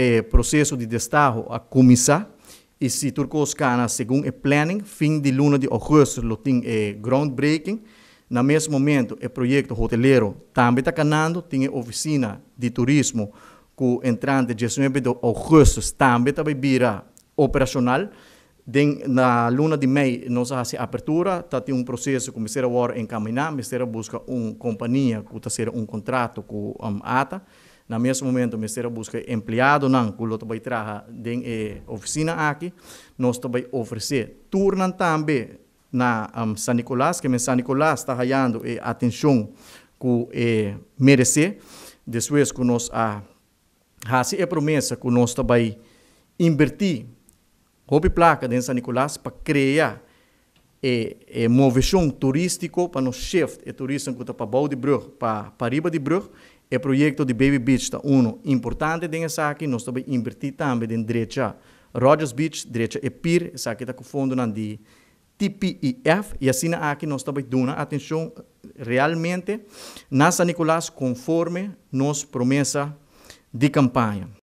eh, processo de destajo a começar. E se Turcoscana, segundo o é planning, fim de luna de agosto, tem eh, é groundbreaking. No mesmo momento, o projeto hoteleiro também está canando, tem oficina de turismo com entrante 19 de agosto, também está virá operacional. Den, na luna de meio, nós fazemos abertura, está tem um processo que o agora encaminhar, o busca uma companhia que está um contrato com a um, ATA. Na mesmo momento, o Ministério busca empregado, não, que o vai trabalhar em eh, oficina aqui, nós também oferecer. Turnan também na um, São Nicolás, que São Nicolás está raiando eh, atenção que eh, merece. Depois que nós a ah, é promessa que nós também invertir houve placa de São Nicolás para criar é, é, uma turístico para nos shift e turismo que está para Bau de Brug, para, para Riba de Brug, o projeto de Baby Beach está um importante tem essa aqui, nós também invertir também em direita. Rogers Beach, direita é PIR, essa aqui está com fundo na de TPIF, e assim aqui nós também damos atenção realmente na São Nicolás conforme nossa promessa de campanha.